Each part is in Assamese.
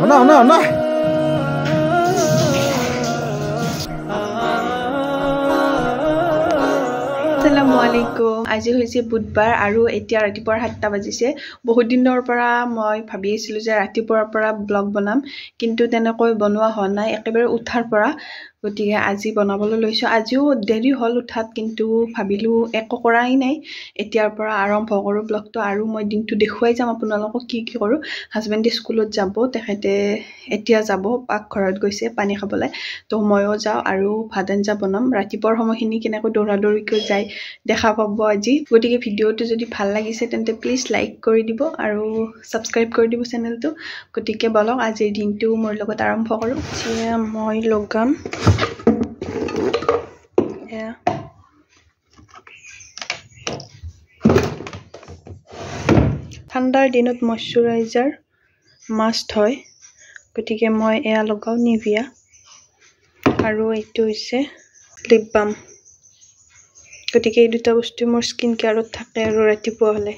No, no, no, no. আসসালামু আলাইকুম আজি হৈছে বুধবাৰ আৰু এতিয়া ৰাতিপুৱাৰ সাতটা বাজিছে বহুত দিনৰ পৰা মই ভাবি আছিলোঁ যে ৰাতিপুৱাৰ পৰা ব্লগ বনাম কিন্তু তেনেকৈ বনোৱা হোৱা নাই একেবাৰে উঠাৰ পৰা গতিকে আজি বনাবলৈ লৈছোঁ আজিও দেৰি হ'ল উঠাত কিন্তু ভাবিলোঁ একো কৰাই নাই এতিয়াৰ পৰা আৰম্ভ কৰোঁ ব্লগটো আৰু মই দিনটো দেখুৱাই যাম আপোনালোকক কি কি কৰোঁ হাজবেণ্ডে স্কুলত যাব তেখেতে এতিয়া যাব পাকঘৰত গৈছে পানী খাবলৈ তো ময়ো যাওঁ আৰু ভাত আঞ্জা বনাম ৰাতিপুৱাৰ সময়খিনি কেনেকৈ দৌৰা দৌৰিকৈ যায় দেখা পাব আজি গতিকে ভিডিঅ'টো যদি ভাল লাগিছে তেন্তে প্লিজ লাইক কৰি দিব আৰু ছাবস্ক্ৰাইব কৰি দিব চেনেলটো গতিকে বলক আজিৰ দিনটো মোৰ লগত আৰম্ভ কৰোঁ মই লগাম ঠাণ্ডাৰ দিনত মইশ্বৰাইজাৰ মাষ্ট হয় গতিকে মই এয়া লগাওঁ নিভিয়া আৰু এইটো হৈছে লিপ বাম গতিকে এই দুটা বস্তু মোৰ স্কিন কেয়াৰত থাকে আৰু ৰাতিপুৱা হ'লে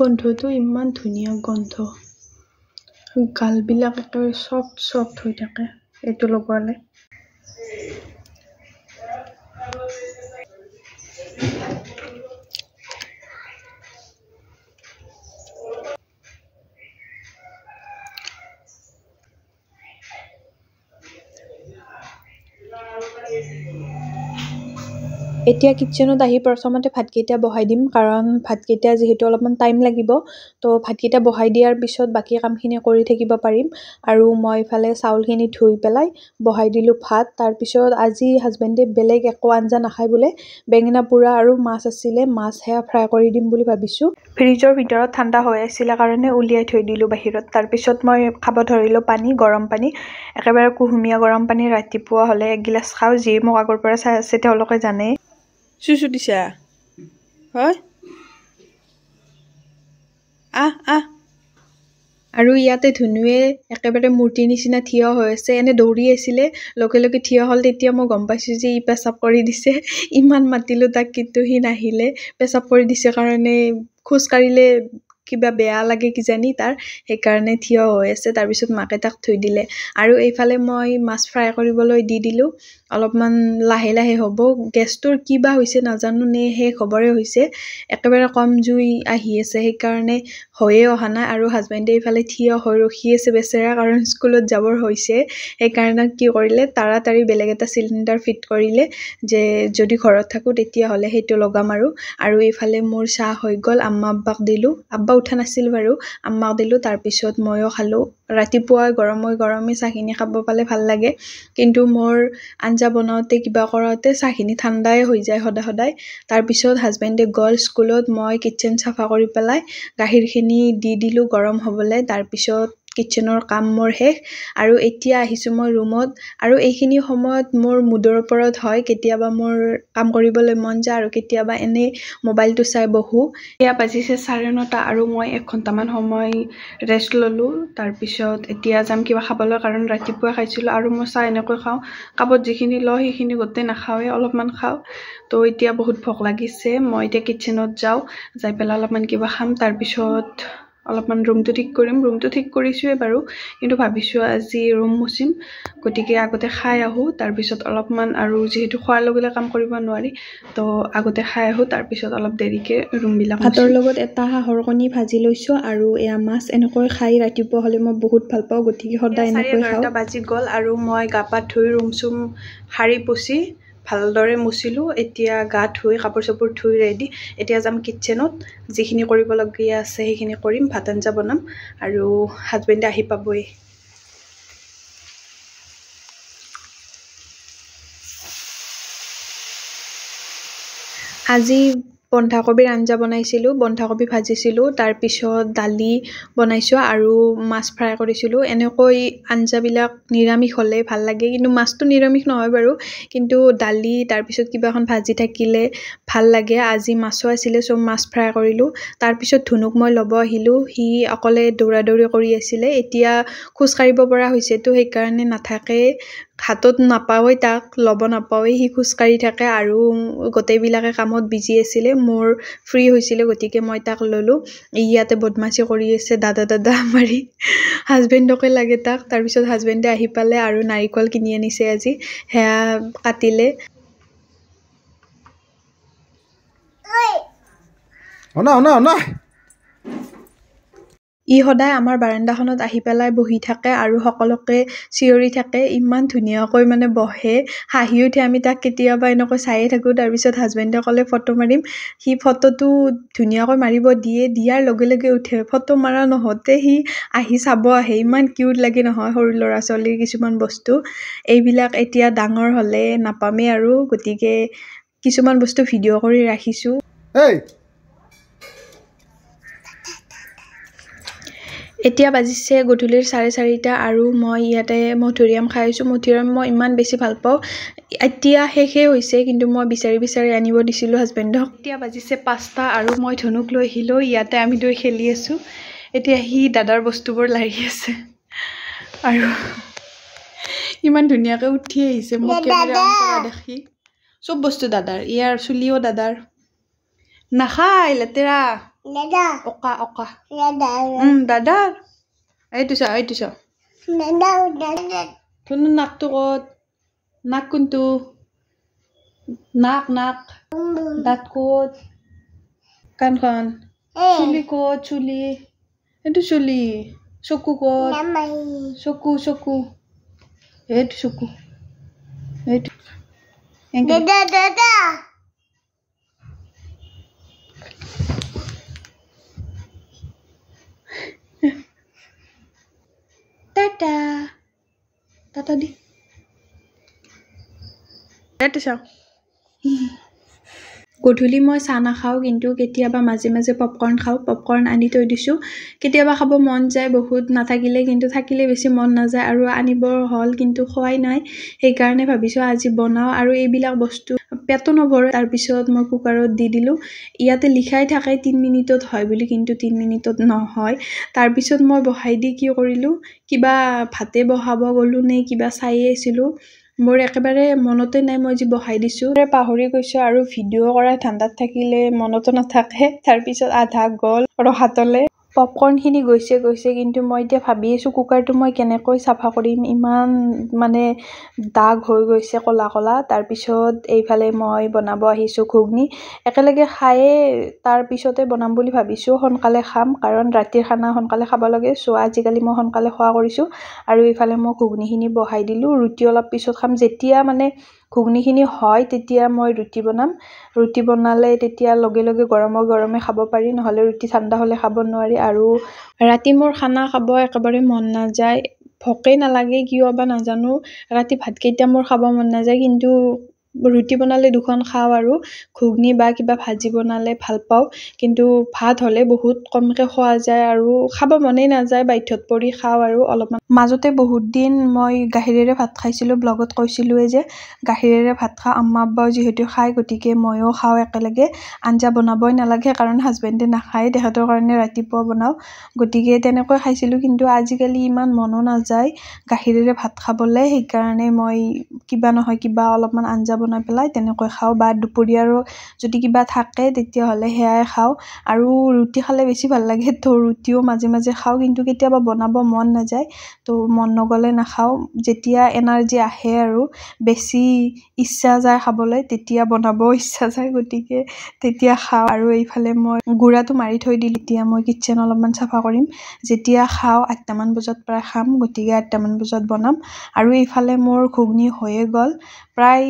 গোন্ধটো ইমান ধুনীয়া গোন্ধ গালবিলাক একেবাৰে চফ্ট চফ্ট হৈ থাকে এইটো লগোৱালে এতিয়া কিটচেনত আহি প্ৰথমতে ভাতকেইটা বহাই দিম কাৰণ ভাতকেইটা যিহেতু অলপমান টাইম লাগিব তো ভাতকেইটা বহাই দিয়াৰ পিছত বাকী কামখিনি কৰি থাকিব পাৰিম আৰু মই ইফালে চাউলখিনি ধুই পেলাই বহাই দিলোঁ ভাত তাৰপিছত আজি হাজবেণ্ডে বেলেগ একো আঞ্জা নাখায় বোলে বেঙেনা পোৰা আৰু মাছ আছিলে মাছ সেয়া ফ্ৰাই কৰি দিম বুলি ভাবিছোঁ ফ্ৰিজৰ ভিতৰত ঠাণ্ডা হৈ আছিলে কাৰণে উলিয়াই থৈ দিলোঁ বাহিৰত তাৰপিছত মই খাব ধৰিলোঁ পানী গৰম পানী একেবাৰে কুহুমীয়া গৰম পানী ৰাতিপুৱা হ'লে এগিলাচ খাওঁ যিয়ে মোক আগৰ পৰা চাই আছে তেওঁলোকে জানেই Chuchu dicha. Hoy. Ah, ah. আৰু ইয়াতে ধুনুৱে একেবাৰে মূৰ্তিৰ নিচিনা থিয় হৈ আছে এনে দৌৰি আছিলে লগে লগে থিয় হ'ল তেতিয়া মই গম পাইছোঁ যে ই পেচাব কৰি দিছে ইমান মাতিলোঁ তাক কিন্তু সি নাহিলে পেচাব কৰি দিছে কাৰণে খোজকাঢ়িলে কিবা বেয়া লাগে কিজানি তাৰ সেইকাৰণে থিয় হৈ আছে তাৰপিছত মাকে তাক থৈ দিলে আৰু এইফালে মই মাছ ফ্ৰাই কৰিবলৈ দি দিলোঁ অলপমান লাহে লাহে হ'ব গেছটোৰ কিবা হৈছে নাজানো নে শেষ হ'বৰে হৈছে একেবাৰে কম জুই আহি আছে সেইকাৰণে হৈয়ে অহা নাই আৰু হাজবেণ্ডে এইফালে থিয় হৈ ৰখি আছে বেচেৰা কাৰণ স্কুলত যাবৰ হৈছে সেইকাৰণে কি কৰিলে তাৰাতাৰি বেলেগ এটা চিলিণ্ডাৰ ফিট কৰিলে যে যদি ঘৰত থাকোঁ তেতিয়াহ'লে সেইটো লগাম আৰু আৰু এইফালে মোৰ চাহ হৈ গ'ল আম্মা আব্বাক দিলোঁ আব্বা ৰাতিপুৱা উঠা নাছিল বাৰু আম্মাক দিলোঁ তাৰপিছত ময়ো খালোঁ ৰাতিপুৱা গৰমে গৰমে চাহখিনি খাব পালে ভাল লাগে কিন্তু মোৰ আঞ্জা বনাওঁতে কিবা কৰোঁতে চাহখিনি ঠাণ্ডাই হৈ যায় সদায় সদায় তাৰপিছত হাজবেণ্ডে গ'ল স্কুলত মই কিটচেন চাফা কৰি পেলাই গাখীৰখিনি দি দিলোঁ গৰম হ'বলৈ তাৰপিছত কিটচেনৰ কাম মোৰ শেষ আৰু এতিয়া আহিছোঁ মই ৰুমত আৰু এইখিনি সময়ত মোৰ মুডৰ ওপৰত হয় কেতিয়াবা মোৰ কাম কৰিবলৈ মন যায় আৰু কেতিয়াবা এনেই মোবাইলটো চাই বহোঁ এয়া বাজিছে চাৰে নটা আৰু মই এক ঘণ্টামান সময় ৰেষ্ট ল'লোঁ তাৰপিছত এতিয়া যাম কিবা খাবলৈ কাৰণ ৰাতিপুৱা খাইছিলোঁ আৰু মই চাহ এনেকৈ খাওঁ কাপত যিখিনি লওঁ সেইখিনি গোটেই নাখাওঁৱেই অলপমান খাওঁ তো এতিয়া বহুত ভোক লাগিছে মই এতিয়া কিটচেনত যাওঁ যাই পেলাই অলপমান কিবা খাম তাৰপিছত অলপমান ৰুমটো ঠিক কৰিম ৰুমটো ঠিক কৰিছোঁৱেই বাৰু কিন্তু ভাবিছোঁ আজি ৰুম মচিম গতিকে আগতে খাই আহোঁ তাৰপিছত অলপমান আৰু যিহেতু খোৱাৰ লগে লগে কাম কৰিব নোৱাৰি তো আগতে খাই আহোঁ তাৰপিছত অলপ দেৰিকৈ ৰুমবিলাক ভাতৰ লগত এটা হাঁহৰ কণী ভাজি লৈছোঁ আৰু এয়া মাছ এনেকৈ খাই ৰাতিপুৱা হ'লে মই বহুত ভাল পাওঁ গতিকে সদায় এনেকৈ বাজি গ'ল আৰু মই গা পা ধুই ৰুম চুম সাৰি পুচি ভালদৰে মুচিলোঁ এতিয়া গা ধুই কাপোৰ চাপোৰ ধুই ৰেডি এতিয়া যাম কিটচেনত যিখিনি কৰিবলগীয়া আছে সেইখিনি কৰিম ভাত আঞ্জা বনাম আৰু হাজবেণ্ডে আহি পাবই আজি বন্ধাকবিৰ আঞ্জা বনাইছিলোঁ বন্ধাকবি ভাজিছিলোঁ তাৰপিছত দালি বনাইছোঁ আৰু মাছ ফ্ৰাই কৰিছিলোঁ এনেকৈ আঞ্জাবিলাক নিৰামিষ হ'লে ভাল লাগে কিন্তু মাছটো নিৰামিষ নহয় বাৰু কিন্তু দালি তাৰপিছত এখন ভাজি থাকিলে ভাল লাগে আজি মাছো আছিলে চব মাছ ফ্ৰাই কৰিলোঁ তাৰপিছত ধুনুক মই ল'ব আহিলোঁ সি অকলে দৌৰা দৌৰি কৰি আছিলে এতিয়া খোজকাঢ়িব পৰা হৈছেতো সেইকাৰণে নাথাকে হাতত নাপাওঁৱেই তাক ল'ব নাপাওঁৱেই সি খোজকাঢ়ি থাকে আৰু গোটেইবিলাকে কামত বিজি আছিলে মোৰ ফ্ৰী হৈছিলে গতিকে মই তাক ল'লোঁ ইয়াতে বদমাছি কৰি আছে দাদা দাদা মাৰি হাজবেণ্ডকে লাগে তাক তাৰপিছত হাজবেণ্ডে আহি পালে আৰু নাৰিকল কিনি আনিছে আজি সেয়া কাটিলে শুনা শুনা শুনা ই সদায় আমাৰ বাৰাণ্ডাখনত আহি পেলাই বহি থাকে আৰু সকলোকে চিঞৰি থাকে ইমান ধুনীয়াকৈ মানে বহে হাঁহি উঠে আমি তাক কেতিয়াবা এনেকৈ চায়ে থাকোঁ তাৰপিছত হাজবেণ্ডে ক'লে ফটো মাৰিম সি ফটোটো ধুনীয়াকৈ মাৰিব দিয়ে দিয়াৰ লগে লগে উঠে ফটো মৰা নহওঁতে সি আহি চাব আহে ইমান কিউট লাগে নহয় সৰু ল'ৰা ছোৱালীৰ কিছুমান বস্তু এইবিলাক এতিয়া ডাঙৰ হ'লে নাপামেই আৰু গতিকে কিছুমান বস্তু ভিডিঅ' কৰি ৰাখিছোঁ এতিয়া বাজিছে গধূলিৰ চাৰে চাৰিটা আৰু মই ইয়াতে মধুৰিআম খাই আছোঁ মধুৰিআম মই ইমান বেছি ভাল পাওঁ এতিয়া শেষেই হৈছে কিন্তু মই বিচাৰি বিচাৰি আনিব দিছিলোঁ হাজবেণ্ডক এতিয়া বাজিছে পাঁচটা আৰু মই ধনুক লৈ আহিলোঁ ইয়াতে আমি দুই খেলি আছোঁ এতিয়া সি দাদাৰ বস্তুবোৰ লাৰি আছে আৰু ইমান ধুনীয়াকৈ উঠি আহিছে মোক দেখি চব বস্তু দাদাৰ ইয়াৰ চুলিও দাদাৰ নাখায় লেতেৰা Dadar. Oka oka. Dadar. Hmm dadar. Ay dusa ay sa Dadar dadar. Tuno nak turod. Nak kuntu. Nak nak. Dat kot. Kan kan. Chuli eh. kod chuli. Itu chuli. Soku kod. Soku soku. Itu soku. Itu. Dadar dadar. tadi. Dadah, Syah. গধূলি মই চাহ নাখাওঁ কিন্তু কেতিয়াবা মাজে মাজে পপকৰ্ণ খাওঁ পপকৰ্ণ আনি থৈ দিছোঁ কেতিয়াবা খাব মন যায় বহুত নাথাকিলে কিন্তু থাকিলে বেছি মন নাযায় আৰু আনিব হ'ল কিন্তু খোৱাই নাই সেইকাৰণে ভাবিছোঁ আজি বনাওঁ আৰু এইবিলাক বস্তু পেটো নভৰে তাৰপিছত মই কুকাৰত দি দিলোঁ ইয়াতে লিখাই থাকে তিনি মিনিটত হয় বুলি কিন্তু তিনি মিনিটত নহয় তাৰপিছত মই বহাই দি কি কৰিলোঁ কিবা ভাতে বহাব গ'লোঁ নে কিবা চায়েই আছিলোঁ মোৰ একেবাৰে মনতে নাই মই যি বহাই দিছোঁ পাহৰি গৈছোঁ আৰু ভিডিঅ' কৰা ধান্দাত থাকিলে মনতো নাথাকে তাৰপিছত আধা গ'ল ৰখাতলে পপকৰ্ণখিনি গৈছে গৈছে কিন্তু মই এতিয়া ভাবি আছোঁ কুকাৰটো মই কেনেকৈ চাফা কৰিম ইমান মানে দাগ হৈ গৈছে ক'লা ক'লা তাৰপিছত এইফালে মই বনাব আহিছোঁ ঘুগনি একেলগে খায়ে তাৰপিছতে বনাম বুলি ভাবিছোঁ সোনকালে খাম কাৰণ ৰাতিৰ খানা সোনকালে খাব লাগে চ' আজিকালি মই সোনকালে খোৱা কৰিছোঁ আৰু এইফালে মই ঘুগনিখিনি বহাই দিলোঁ ৰুটি অলপ পিছত খাম যেতিয়া মানে ঘুগনিখিনি হয় তেতিয়া মই ৰুটি বনাম ৰুটি বনালে তেতিয়া লগে লগে গৰমে গৰমে খাব পাৰি নহ'লে ৰুটি ঠাণ্ডা হ'লে খাব নোৱাৰি আৰু ৰাতি মোৰ খানা খাব একেবাৰে মন নাযায় ভোকেই নালাগে কিয় বা নাজানো ৰাতি ভাতকেইটা মোৰ খাব মন নাযায় কিন্তু ৰুটি বনালে দুখন খাওঁ আৰু ঘুগনি বা কিবা ভাজি বনালে ভাল পাওঁ কিন্তু ভাত হ'লে বহুত কমকৈ খোৱা যায় আৰু খাব মনেই নাযায় বাধ্যত পৰি খাওঁ আৰু অলপমান মাজতে বহুত দিন মই গাখীৰেৰে ভাত খাইছিলোঁ ব্লগত কৈছিলোঁৱেই যে গাখীৰেৰে ভাত খাওঁ আমা আব্বাও যিহেতু খায় গতিকে ময়ো খাওঁ একেলগে আঞ্জা বনাবই নালাগে কাৰণ হাজবেণ্ডে নাখায় তেহেঁতৰ কাৰণে ৰাতিপুৱা বনাওঁ গতিকে তেনেকৈ খাইছিলোঁ কিন্তু আজিকালি ইমান মনো নাযায় গাখীৰেৰে ভাত খাবলৈ সেইকাৰণে মই কিবা নহয় কিবা অলপমান আঞ্জা বনাই পেলাই তেনেকৈ খাওঁ বা দুপৰীয়াৰো যদি কিবা থাকে তেতিয়াহ'লে সেয়াই খাওঁ আৰু ৰুটি খালে বেছি ভাল লাগে তো ৰুটিও মাজে মাজে খাওঁ কিন্তু কেতিয়াবা বনাব মন নাযায় তো মন নগ'লে নাখাওঁ যেতিয়া এনাৰ্জি আহে আৰু বেছি ইচ্ছা যায় খাবলৈ তেতিয়া বনাব ইচ্ছা যায় গতিকে তেতিয়া খাওঁ আৰু এইফালে মই গুড়াটো মাৰি থৈ দিলোঁ এতিয়া মই কিটচেন অলপমান চাফা কৰিম যেতিয়া খাওঁ আঠটামান বজাত প্ৰায় খাম গতিকে আঠটামান বজাত বনাম আৰু এইফালে মোৰ ঘুগনি হৈয়ে গ'ল প্ৰায়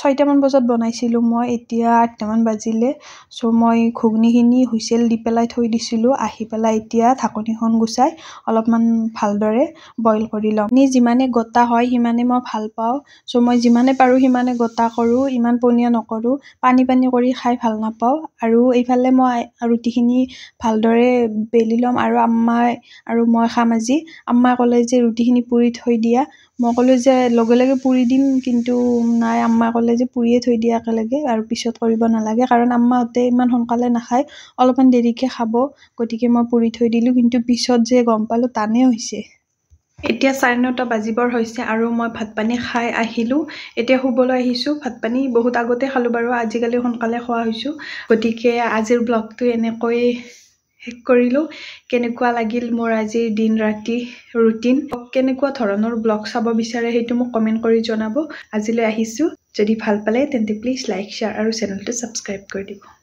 ছয়টামান বজাত বনাইছিলোঁ মই এতিয়া আঠটামান বাজিলে চ' মই ঘুগনিখিনি হুইচেল দি পেলাই থৈ দিছিলোঁ আহি পেলাই এতিয়া ঢাকনিখন গুচাই অলপমান ভালদৰে বইল কৰি লওঁ নি যিমানে গোটা হয় সিমানে মই ভাল পাওঁ চ' মই যিমানে পাৰোঁ সিমানে গোটা কৰোঁ ইমান পনীয়া নকৰোঁ পানী পানী কৰি খাই ভাল নাপাওঁ আৰু এইফালে মই ৰুটিখিনি ভালদৰে বেলি ল'ম আৰু আম্মাই আৰু মই খাম আজি আম্মাই ক'লে যে ৰুটিখিনি পুৰি থৈ দিয়া মই ক'লোঁ যে লগে লগে পুৰি দিম কিন্তু নাই আম্মাই ক'লে যে পুৰিয়ে থৈ দিয়া একেলগে আৰু পিছত কৰিব নালাগে কাৰণ আম্মাহঁতে ইমান সোনকালে নাখায় অলপমান দেৰিকৈ খাব গতিকে মই পুৰি থৈ দিলোঁ কিন্তু পিছত যে গম পালোঁ টানেই হৈছে এতিয়া চাৰে নটা বাজিবৰ হৈছে আৰু মই ভাত পানী খাই আহিলোঁ এতিয়া শুবলৈ আহিছোঁ ভাত পানী বহুত আগতে খালোঁ বাৰু আজিকালি সোনকালে খোৱা হৈছোঁ গতিকে আজিৰ ব্লগটো এনেকৈয়ে শেষ কৰিলোঁ কেনেকুৱা লাগিল মোৰ আজিৰ দিন ৰাতি ৰুটিন কেনেকুৱা ধৰণৰ ব্লগ চাব বিচাৰে সেইটো মোক কমেণ্ট কৰি জনাব আজিলৈ আহিছোঁ যদি ভাল পালে তেন্তে প্লিজ লাইক শ্বেয়াৰ আৰু চেনেলটো ছাবস্ক্ৰাইব কৰি দিব